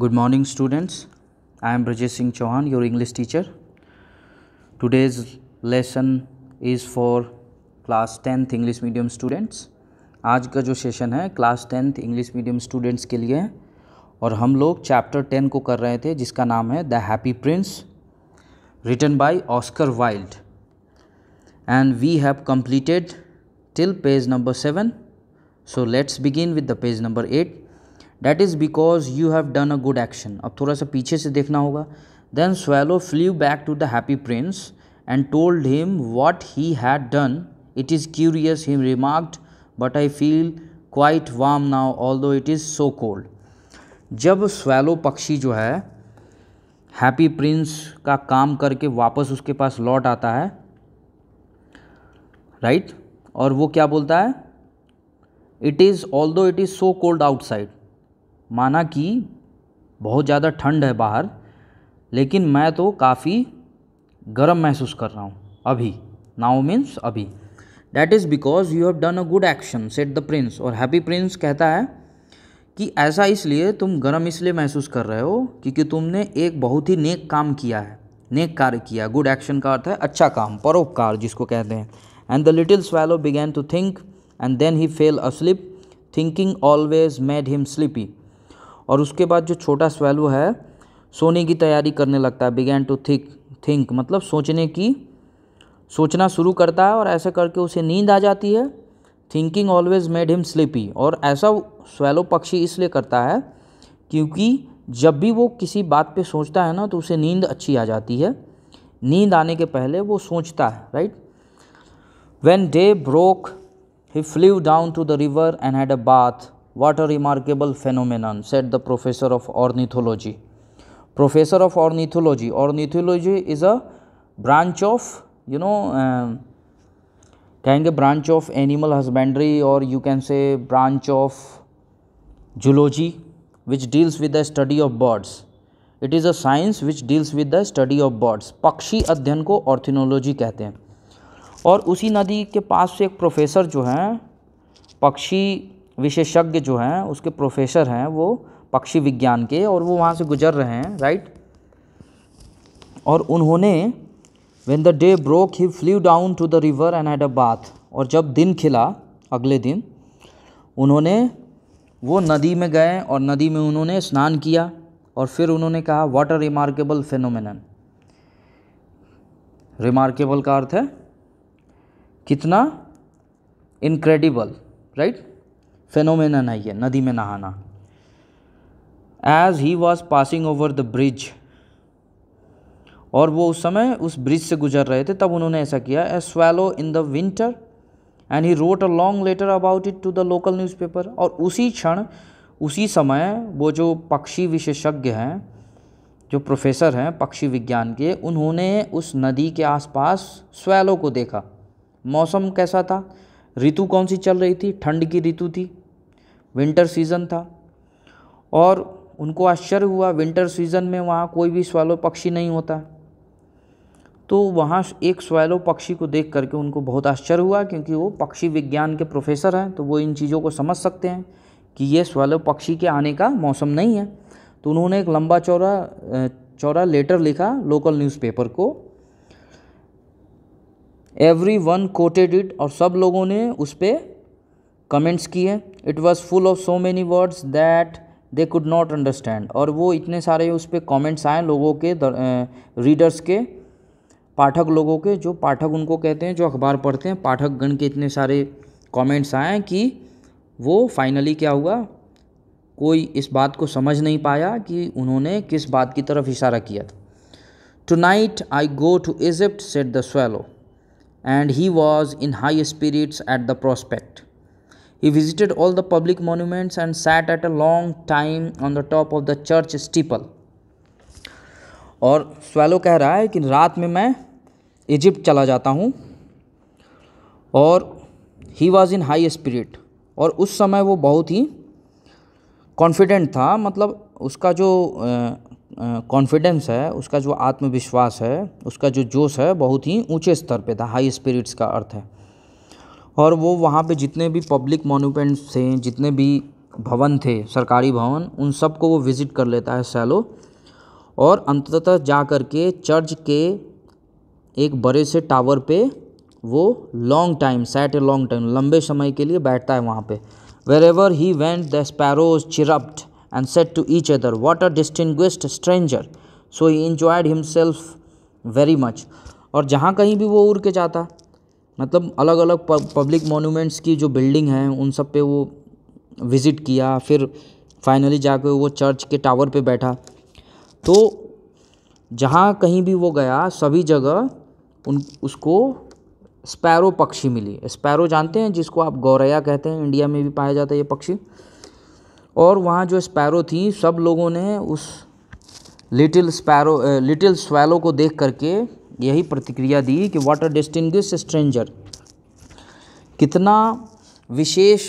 Good morning students I am Brajesh Singh Chauhan your English teacher today's lesson is for class tenth English medium students आज का जो session है class tenth English medium students के लिए है और हम लोग चैप्टर टेन को कर रहे थे जिसका नाम है the happy prince written by Oscar Wilde and we have completed till page number seven so let's begin with the page number eight that is because you have done a good action अब थोड़ा सा पीछे से देखना होगा then swallow flew back to the happy prince and told him what he had done it is curious him remarked but I feel quite warm now all although it is so cold जब swallow पक्षी जो है happy Prince का काम करके वापस उसके पास लौट आता है राइट right? और वो क्या बोलता है it is although it is so cold outside माना कि बहुत ज़्यादा ठंड है बाहर लेकिन मैं तो काफ़ी गर्म महसूस कर रहा हूँ अभी नाउ मीन्स अभी that is because you have done a good action said the prince और हैप्पी प्रिंस कहता है कि ऐसा इसलिए तुम गर्म इसलिए महसूस कर रहे हो क्योंकि तुमने एक बहुत ही नेक काम किया है नेक कार्य किया गुड एक्शन का अर्थ है अच्छा काम परोपकार जिसको कहते हैं and the little swallow began to think and then he fell asleep thinking always made him sleepy और उसके बाद जो छोटा स्वैलो है सोने की तैयारी करने लगता है बिगैन टू थिंक थिंक मतलब सोचने की सोचना शुरू करता है और ऐसे करके उसे नींद आ जाती है thinking always made him sleepy और ऐसा स्वैलो पक्षी इसलिए करता है क्योंकि जब भी वो किसी बात पे सोचता है ना तो उसे नींद अच्छी आ जाती है नींद आने के पहले वो सोचता है right when day broke he flew down to the river and had a bath what a remarkable phenomenon said the professor of ornithology. Professor of ornithology. Ornithology is a branch of you know कहेंगे branch of animal husbandry और you can say branch of zoology which deals with the study of birds it is a science which deals with the study of birds पक्षी अध्ययन को ऑर्थिनोलॉजी कहते हैं और उसी नदी के पास से एक प्रोफेसर जो हैं पक्षी विशेषज्ञ जो हैं उसके प्रोफेसर हैं वो पक्षी विज्ञान के और वो वहाँ से गुजर रहे हैं राइट और उन्होंने when the day broke he flew down to the river and had a bath और जब दिन खिला अगले दिन उन्होंने वो नदी में गए और नदी में उन्होंने स्नान किया और फिर उन्होंने कहा what a remarkable phenomenon remarkable का अर्थ है कितना इनक्रेडिबल राइट फेनोमेनन है नदी में नहाना as he was passing over the bridge और वो उस समय उस ब्रिज से गुजर रहे थे तब उन्होंने ऐसा किया a swallow in the winter and he wrote a long letter about it to the local newspaper और उसी क्षण उसी समय वो जो पक्षी विशेषज्ञ हैं जो प्रोफेसर हैं पक्षी विज्ञान के उन्होंने उस नदी के आसपास स्वेलो को देखा मौसम कैसा था ऋतु कौन सी चल रही थी ठंड की ऋतु थी विंटर सीज़न था और उनको आश्चर्य हुआ विंटर सीज़न में वहाँ कोई भी स्वैलो पक्षी नहीं होता तो वहाँ एक स्वैलो पक्षी को देख करके उनको बहुत आश्चर्य हुआ क्योंकि वो पक्षी विज्ञान के प्रोफेसर हैं तो वो इन चीज़ों को समझ सकते हैं कि ये स्वैलो पक्षी के आने का मौसम नहीं है तो उन्होंने एक लंबा चौड़ा चौड़ा लेटर लिखा लोकल न्यूज़पेपर को एवरी वन कोटेड इट और सब लोगों ने उस पर कमेंट्स किए it was full of so many words that they could not understand और वो इतने सारे उस पर कॉमेंट्स आए लोगों के रीडर्स के पाठक लोगों के जो पाठक उनको कहते हैं जो अखबार पढ़ते हैं पाठक गण के इतने सारे कॉमेंट्स आए कि वो फाइनली क्या हुआ कोई इस बात को समझ नहीं पाया कि उन्होंने किस बात की तरफ इशारा किया था tonight I go to Egypt said the swallow and he was in high spirits at the prospect. He visited all the public monuments and sat at a long time on the top of the church steeple. और swallow कह रहा है कि रात में मैं Egypt चला जाता हूँ और he was in high spirit और उस समय वो बहुत ही कॉन्फिडेंट था मतलब उसका जो कॉन्फिडेंस है उसका जो आत्मविश्वास है उसका जो जोश है बहुत ही ऊँचे स्तर पे था हाई स्पिरिट्स का अर्थ है और वो वहाँ पे जितने भी पब्लिक मोन्यूमेंट्स थे जितने भी भवन थे सरकारी भवन उन सबको वो विज़िट कर लेता है सैलो और अंततः जा कर के चर्च के एक बड़े से टावर पे वो long time sat a long time लंबे समय के लिए बैठता है वहाँ पे wherever he went the sparrows chirped and said to each other, What a distinguished stranger! So he enjoyed himself very much. और जहाँ कहीं भी वो उड़ के जाता मतलब अलग अलग पब्लिक मोनूमेंट्स की जो बिल्डिंग हैं उन सब पे वो विज़िट किया फिर फाइनली जाकर वो चर्च के टावर पे बैठा तो जहाँ कहीं भी वो गया सभी जगह उन उसको स्पैरो पक्षी मिली स्पैरो जानते हैं जिसको आप गौरैया कहते हैं इंडिया में भी पाया जाता है ये पक्षी और वहाँ जो स्पैरो थी सब लोगों ने उस लिटिल स्पैरो लिटिल स्वैलो को देख करके यही प्रतिक्रिया दी कि वाट आर डिस्टिंग स्ट्रेंजर कितना विशेष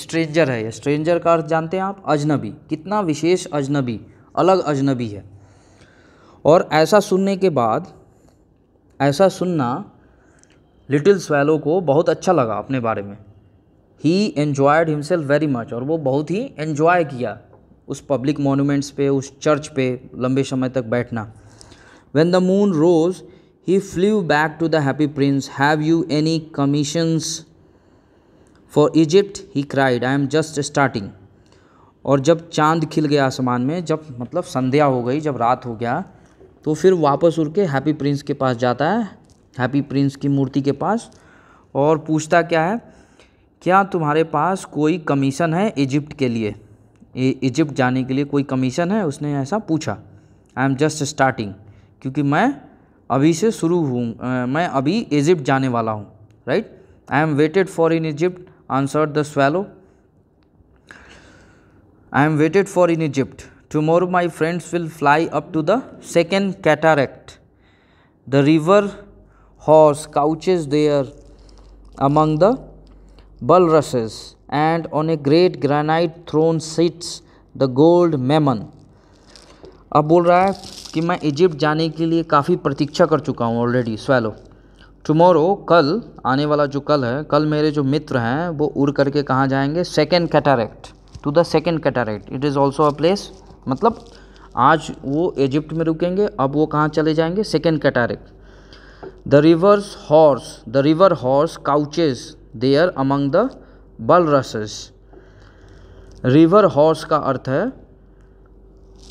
स्ट्रेंजर है स्ट्रेंजर का अर्थ जानते हैं आप अजनबी कितना विशेष अजनबी अलग अजनबी है और ऐसा सुनने के बाद ऐसा सुनना लिटिल स्वैलो को बहुत अच्छा लगा अपने बारे में he enjoyed himself very much और वो बहुत ही एन्जॉय किया उस पब्लिक मोनूमेंट्स पे उस चर्च पे लंबे समय तक बैठना when the moon rose he flew back to the happy prince have you any commissions for Egypt he cried I am just starting और जब चांद खिल गया आसमान में जब मतलब संध्या हो गई जब रात हो गया तो फिर वापस उड़ के हैप्पी प्रिंस के पास जाता है हैप्पी प्रिंस की मूर्ति के पास और पूछता क्या है क्या तुम्हारे पास कोई कमीशन है इजिप्ट के लिए इजिप्ट जाने के लिए कोई कमीशन है उसने ऐसा पूछा आई एम जस्ट स्टार्टिंग क्योंकि मैं अभी से शुरू हूँ मैं अभी इजिप्ट जाने वाला हूँ right I am waited for in Egypt answer the swallow I am waited for in Egypt tomorrow my friends will fly up to the second cataract the river horse couches there among the bulrushes, and on a great granite throne sits the gold Memnon अब बोल रहा है कि मैं Egypt जाने के लिए काफ़ी प्रतीक्षा कर चुका हूँ ऑलरेडी swallow टुमोरो कल आने वाला जो कल है कल मेरे जो मित्र हैं वो उड़ करके कहाँ जाएंगे second cataract to the second cataract it is also a place मतलब आज वो इजिप्ट में रुकेंगे अब वो कहाँ चले जाएंगे second cataract the rivers horse the river horse couches they are among the bulrushes river horse का अर्थ है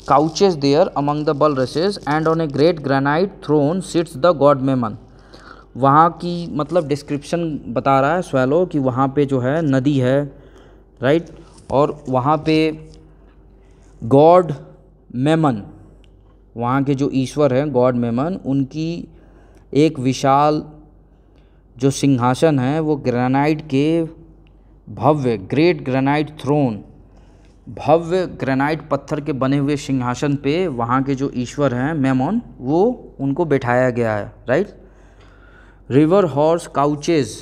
couches are among the bulrushes and on a great granite throne sits the god Memnon वहाँ की मतलब description बता रहा है swallow कि वहाँ पे जो है नदी है राइट और वहाँ पे गॉड मेमन वहाँ के जो ईश्वर हैं गॉड मेमन उनकी एक विशाल जो सिंहासन है वो ग्रेनाइट के भव्य ग्रेट ग्रेनाइट थ्रोन भव्य ग्रेनाइट पत्थर के बने हुए सिंहासन पे वहाँ के जो ईश्वर हैं मेमोन वो उनको बैठाया गया है राइट रिवर हॉर्स काउचेज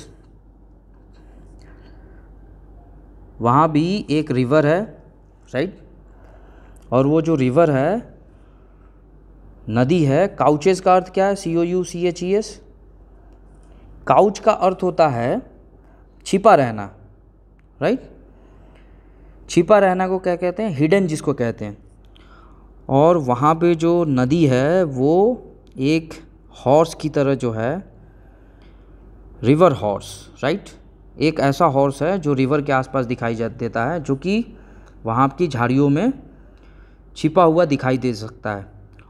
वहाँ भी एक रिवर है राइट और वो जो रिवर है नदी है काउचेज का अर्थ क्या है C O U C H E S couch का अर्थ होता है छिपा रहना राइट छिपा रहना को क्या कहते हैं हिडन जिसको कहते हैं और वहाँ पे जो नदी है वो एक हॉर्स की तरह जो है रिवर हॉर्स राइट एक ऐसा हॉर्स है जो रिवर के आसपास दिखाई जा देता है जो कि वहाँ की झाड़ियों में छिपा हुआ दिखाई दे सकता है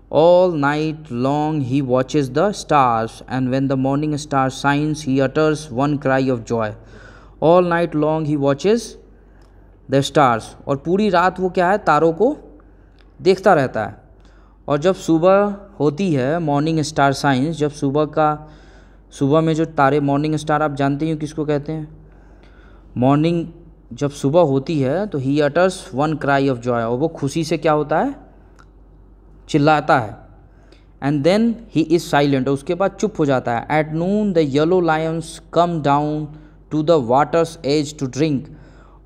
All night long he watches the stars, and when the morning star shines, he utters one cry of joy. All night long he watches the stars. और पूरी रात वो क्या है तारों को देखता रहता है और जब सुबह होती है मॉर्निंग स्टार साइंस जब सुबह का सुबह में जो तारे मॉर्निंग स्टार आप जानते ही हो किसको कहते हैं मॉर्निंग जब सुबह होती है तो he utters one cry of joy और वो खुशी से क्या होता है चिल्लाता है and then he is silent उसके बाद चुप हो जाता है at noon the yellow lions come down to the water's edge to drink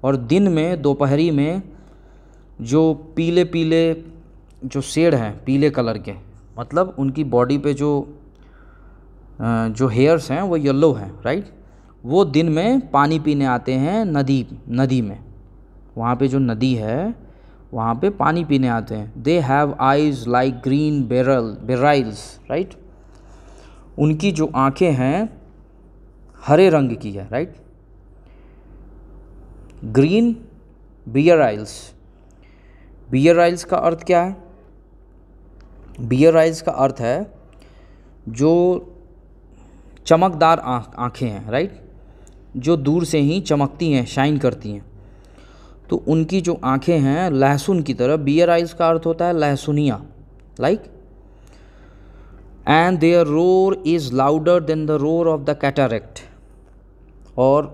और दिन में दोपहरी में जो पीले पीले जो शेड हैं पीले कलर के मतलब उनकी बॉडी पे जो जो हेयर्स हैं वो येलो हैं राइट वो दिन में पानी पीने आते हैं नदी नदी में वहाँ पे जो नदी है वहाँ पे पानी पीने आते हैं they have eyes like green beryl beryls right उनकी जो आंखें हैं हरे रंग की है right green beryls beryls का अर्थ क्या है बियर आइल्स का अर्थ है जो चमकदार आंखें आँखें हैं राइट जो दूर से ही चमकती हैं शाइन करती हैं तो उनकी जो आँखें हैं लहसुन की तरह बियर आइज का अर्थ होता है लहसुनिया like and their roar is louder than the roar of the cataract और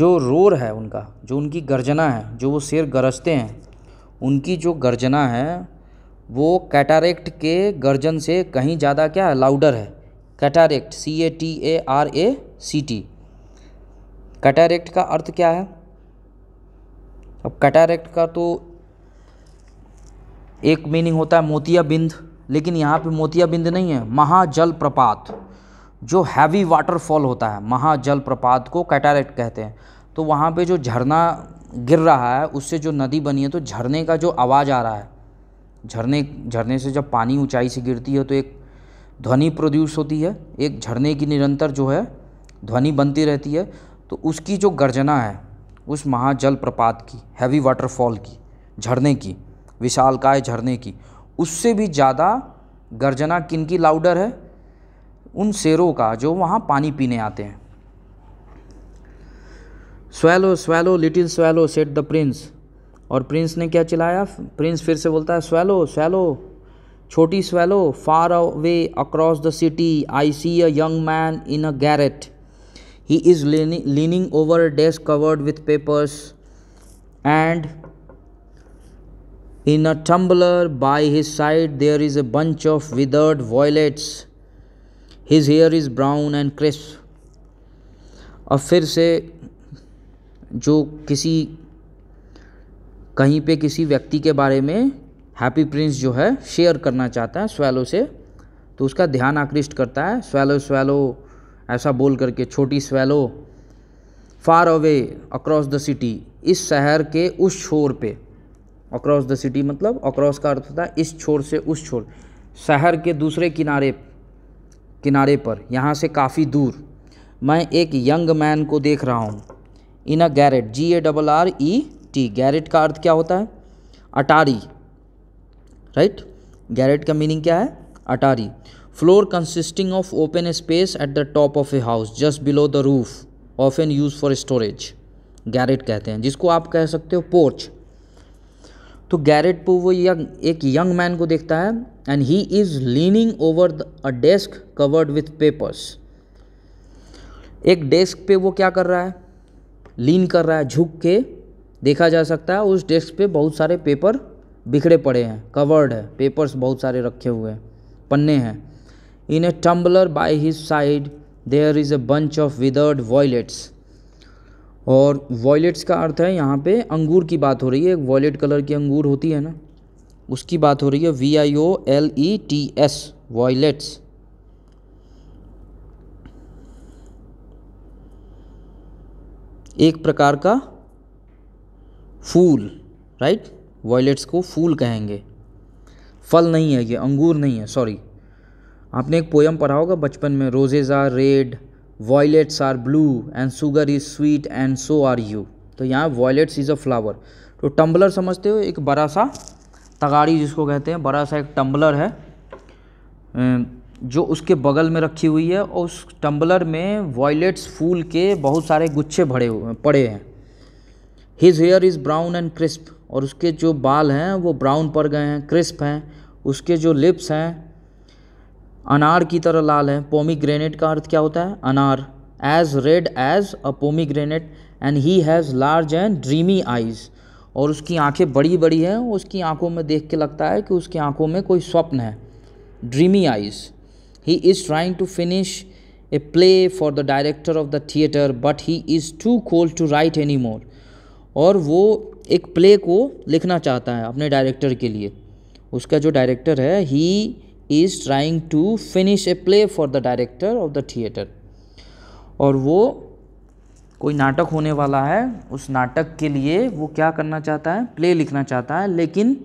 जो रोर है उनका जो उनकी गर्जना है जो वो शेर गरजते हैं उनकी जो गर्जना है वो कैटारेक्ट के गर्जन से कहीं ज़्यादा क्या है लाउडर है cataract C A T A R A C T cataract का अर्थ क्या है अब कैटारेक्ट का तो एक मीनिंग होता है मोतियाबिंद लेकिन यहाँ पे मोतियाबिंद नहीं है महाजल प्रपात जो हैवी वाटरफॉल होता है महाजल प्रपात को कैटारेक्ट कहते हैं तो वहाँ पे जो झरना गिर रहा है उससे जो नदी बनी है तो झरने का जो आवाज़ आ रहा है झरने झरने से जब पानी ऊंचाई से गिरती है तो एक ध्वनि प्रोड्यूस होती है एक झरने की निरंतर जो है ध्वनि बनती रहती है तो उसकी जो गर्जना है उस महाजल प्रपात की हैवी वाटरफॉल की झरने की विशालकाय झरने की उससे भी ज़्यादा गर्जना किन की लाउडर है उन शेरों का जो वहाँ पानी पीने आते हैं swallow swallow little swallow said the prince और प्रिंस ने क्या चिल्लाया प्रिंस फिर से बोलता है स्वेलो स्वेलो छोटी swallow far away across the city I see a young man in a garret he is leaning, leaning over a desk covered with papers and in a tumbler by his side there is a bunch of withered violets. His hair is brown and crisp. और फिर से जो किसी कहीं पे किसी व्यक्ति के बारे में हैप्पी प्रिंस जो है शेयर करना चाहता है स्वैलो से तो उसका ध्यान आकृष्ट करता है स्वेलो स्वेलो ऐसा बोल करके छोटी swallow far away across the city इस शहर के उस छोर पे अक्रॉस द सिटी मतलब अक्रॉस का अर्थ होता है इस छोर से उस छोर शहर के दूसरे किनारे किनारे पर यहाँ से काफ़ी दूर मैं एक यंग मैन को देख रहा हूँ in a garret G A double R E T garret का अर्थ क्या होता है अटारी राइट right? गैरेट का मीनिंग क्या है अटारी floor consisting of open space at the top of a house just below the roof often used for storage garret कहते हैं जिसको आप कह सकते हो पोर्च तो गैरेट पर वो यंग एक यंग मैन को देखता है and he is leaning over a desk covered with papers एक डेस्क पे वो क्या कर रहा है लीन कर रहा है झुक के देखा जा सकता है उस डेस्क पे बहुत सारे पेपर बिखरे पड़े हैं कवर्ड है पेपर्स बहुत सारे रखे हुए हैं पन्ने हैं In a tumbler by his side, there is a bunch of withered violets. और वॉयलेट्स का अर्थ है यहाँ पे अंगूर की बात हो रही है वॉयलेट कलर की अंगूर होती है ना उसकी बात हो रही है V I O L E T S violets एक प्रकार का फूल राइट वॉयलेट्स को फूल कहेंगे फल नहीं है ये अंगूर नहीं है सॉरी आपने एक पोयम पढ़ा होगा बचपन में roses are red violets are blue and sugar is sweet and so are you तो यहाँ वॉयलेट्स इज़ अ फ्लावर तो टम्बलर समझते हो एक बड़ा सा तगाड़ी जिसको कहते हैं बड़ा सा एक टम्बलर है अं, जो उसके बगल में रखी हुई है और उस टम्बलर में वॉयलेट्स फूल के बहुत सारे गुच्छे भरे हुए पड़े हैं his hair is brown and crisp और उसके जो बाल हैं वो ब्राउन पड़ गए हैं क्रिस्प हैं उसके जो लिप्स हैं अनार की तरह लाल है पोमी ग्रेनेट का अर्थ क्या होता है अनार as red as a pomegranate and he has large and dreamy eyes और उसकी आंखें बड़ी बड़ी हैं उसकी आंखों में देख के लगता है कि उसकी आंखों में कोई स्वप्न है dreamy eyes he is trying to finish a play for the director of the theatre but he is too cold to write any more और वो एक प्ले को लिखना चाहता है अपने डायरेक्टर के लिए उसका जो डायरेक्टर है he is trying to finish a play for the director of the theatre और वो कोई नाटक होने वाला है उस नाटक के लिए वो क्या करना चाहता है प्ले लिखना चाहता है लेकिन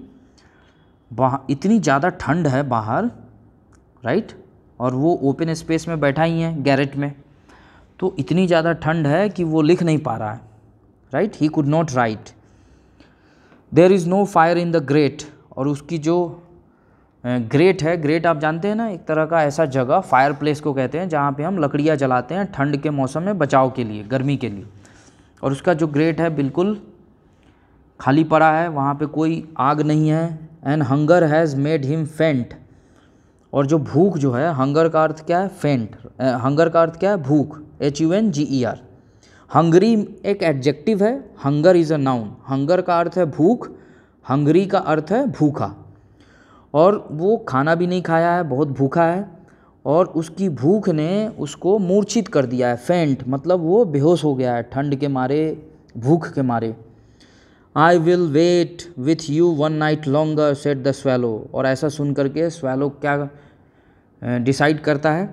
इतनी ज़्यादा ठंड है बाहर राइट और वो ओपन स्पेस में बैठा ही है गैरेट में तो इतनी ज़्यादा ठंड है कि वो लिख नहीं पा रहा है write he could not write there is no fire in the grate और उसकी जो ग्रेट है ग्रेट आप जानते हैं ना एक तरह का ऐसा जगह फायर प्लेस को कहते हैं जहाँ पे हम लकड़ियाँ जलाते हैं ठंड के मौसम में बचाव के लिए गर्मी के लिए और उसका जो ग्रेट है बिल्कुल खाली पड़ा है वहाँ पे कोई आग नहीं है and hunger has made him faint और जो भूख जो है हंगर का अर्थ क्या है फेंट हंगर का अर्थ क्या है भूख H U N G E R hungry एक एडजेक्टिव है hunger is a noun hunger का अर्थ है भूख हंगरी का अर्थ है भूखा और वो खाना भी नहीं खाया है बहुत भूखा है और उसकी भूख ने उसको मूर्छित कर दिया है फेंट मतलब वो बेहोश हो गया है ठंड के मारे भूख के मारे I will wait with you one night longer said the swallow और ऐसा सुन करके स्वेलो क्या डिसाइड करता है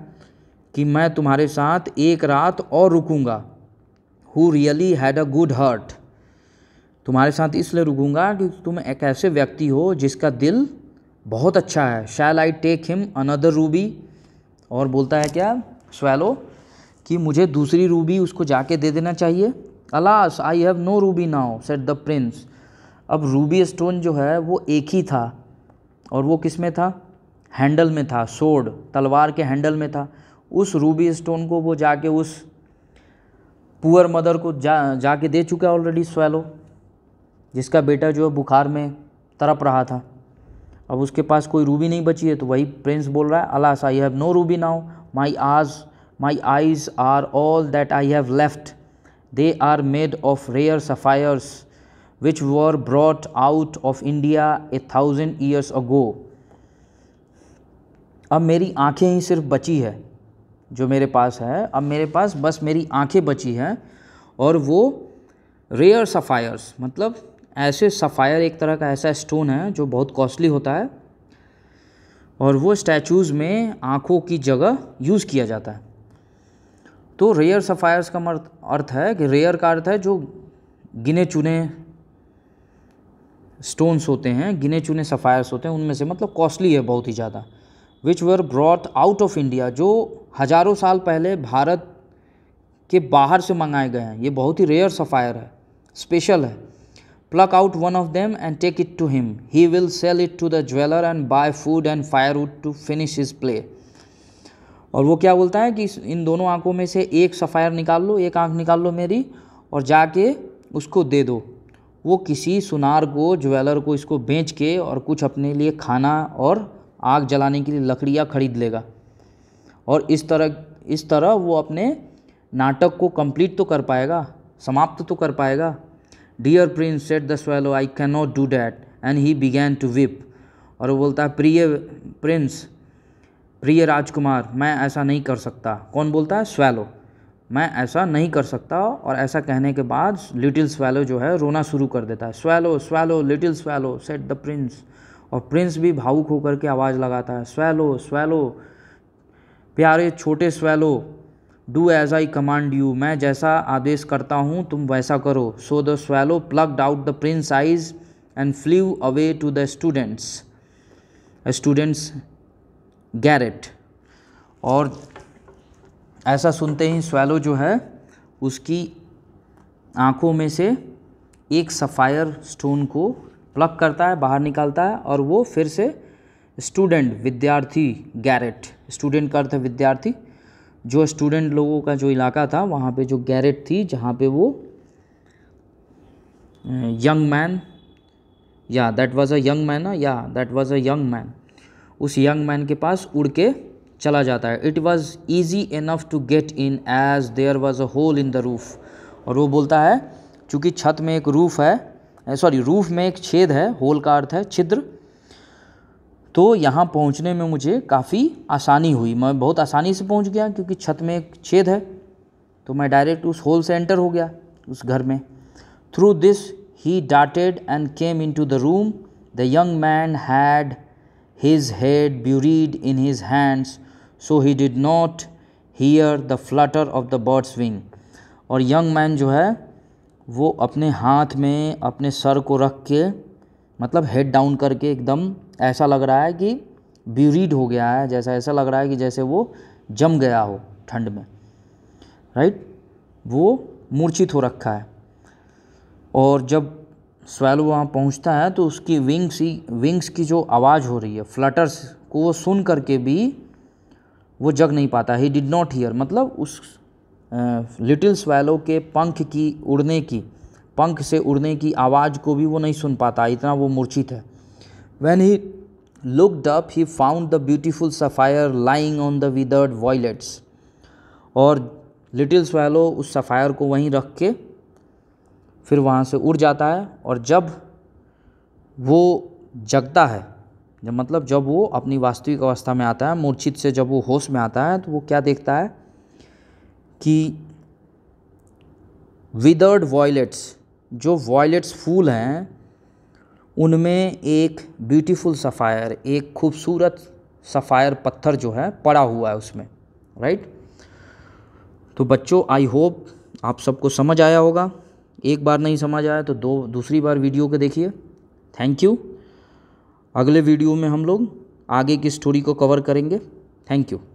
कि मैं तुम्हारे साथ एक रात और रुकूंगा who really had a good heart तुम्हारे साथ इसलिए रुकूंगा कि तुम एक ऐसे व्यक्ति हो जिसका दिल बहुत अच्छा है shall I take him another ruby और बोलता है क्या स्वैलो कि मुझे दूसरी रूबी उसको जाके दे देना चाहिए alas I have no ruby now said the prince अब रूबी स्टोन जो है वो एक ही था और वो किस में था हैंडल में था सोड तलवार के हैंडल में था उस रूबी स्टोन को वो जाके उस पुअर मदर को जा जाके दे चुका है ऑलरेडी स्वैलो जिसका बेटा जो है बुखार में तड़प रहा था अब उसके पास कोई रूबी नहीं बची है तो वही प्रिंस बोल रहा है alas I have no ruby now my आज my eyes are all that I have left they are made of rare sapphires which were brought out of India a thousand years ago अब मेरी आँखें ही सिर्फ बची है जो मेरे पास है अब मेरे पास बस मेरी आँखें बची हैं और वो रेयर सफ़ायर्स मतलब ऐसे सफ़ायर एक तरह का ऐसा स्टोन है जो बहुत कॉस्टली होता है और वो स्टैचूज़ में आँखों की जगह यूज़ किया जाता है तो रेयर सफ़ायर्स का अर्थ है कि रेयर का अर्थ है जो गिने चुने स्टोन्स होते हैं गिने चुने सफ़ायर्स होते हैं उनमें से मतलब कॉस्टली है बहुत ही ज़्यादा which were brought out of India जो हज़ारों साल पहले भारत के बाहर से मंगाए गए हैं ये बहुत ही रेयर सफ़ायर है स्पेशल है pluck out one of them and take it to him he will sell it to the jeweler and buy food and firewood to finish his play और वो क्या बोलता है कि इन दोनों आंखों में से एक सफ़ायर निकाल लो एक आंख निकाल लो मेरी और जाके उसको दे दो वो किसी सुनार को ज्वेलर को इसको बेच के और कुछ अपने लिए खाना और आग जलाने के लिए लकड़ियाँ खरीद लेगा और इस तरह इस तरह वो अपने नाटक को कंप्लीट तो कर पाएगा समाप्त तो कर पाएगा dear prince said the swallow I can not do that and he began to weep और वो बोलता है प्रिय प्रिंस प्रिय राजकुमार मैं ऐसा नहीं कर सकता कौन बोलता है स्वेलो मैं ऐसा नहीं कर सकता और ऐसा कहने के बाद लिटिल स्वेलो जो है रोना शुरू कर देता है swallow swallow little swallow said the prince और प्रिंस भी भावुक होकर के आवाज़ लगाता है स्वेलो स्वेलो प्यारे छोटे swallow do as I command you मैं जैसा आदेश करता हूँ तुम वैसा करो so the swallow plucked out the prince eyes and flew away to the students students garret और ऐसा सुनते ही स्वेलो जो है उसकी आँखों में से एक सफ़ायर स्टोन को प्लग करता है बाहर निकालता है और वो फिर से स्टूडेंट विद्यार्थी गैरेट स्टूडेंट का अर्थ विद्यार्थी जो स्टूडेंट लोगों का जो इलाका था वहाँ पे जो गैरेट थी जहाँ पे वो यंग मैन या that was a young man या that was a young man उस यंग मैन के पास उड़ के चला जाता है it was easy enough to get in as there was a hole in the roof और वो बोलता है चूँकि छत में एक रूफ है सॉरी रूफ में एक छेद है होल का अर्थ है छिद्र तो यहाँ पहुँचने में मुझे काफ़ी आसानी हुई मैं बहुत आसानी से पहुँच गया क्योंकि छत में एक छेद है तो मैं डायरेक्ट उस होल से एंटर हो गया उस घर में थ्रू दिस ही डाटेड and came in to the room the young man had his head buried in his hands so he did not hear the flutter of the bird's wing और young man जो है वो अपने हाथ में अपने sir को रख के मतलब हेड डाउन करके एकदम ऐसा लग रहा है कि ब्यूरीड हो गया है जैसा ऐसा लग रहा है कि जैसे वो जम गया हो ठंड में राइट वो मूर्छित हो रखा है और जब स्वैलो वहाँ पहुँचता है तो उसकी विंग्स ही विंग्स की जो आवाज़ हो रही है फ्लटर्स को वो सुन करके भी वो जग नहीं पाता ही डिड नॉट हीयर मतलब उस लिटिल स्वैलो के पंख की उड़ने की पंख से उड़ने की आवाज़ को भी वो नहीं सुन पाता इतना वो मूर्छित है when he looked up he found the beautiful sapphire lying on the withered violets और लिटिल स्वैलो उस सफ़ायर को वहीं रख के फिर वहाँ से उड़ जाता है और जब वो जगता है जब मतलब जब वो अपनी वास्तविक अवस्था में आता है मूर्छित से जब वो होश में आता है तो वो क्या देखता है कि विदर्ड वॉयलेट्स जो वॉयलेट्स फूल हैं उनमें एक ब्यूटीफुल सफ़ायर एक खूबसूरत सफ़ायर पत्थर जो है पड़ा हुआ है उसमें राइट तो बच्चों आई होप आप सबको समझ आया होगा एक बार नहीं समझ आया तो दो दूसरी बार वीडियो को देखिए थैंक यू अगले वीडियो में हम लोग आगे की स्टोरी को कवर करेंगे थैंक यू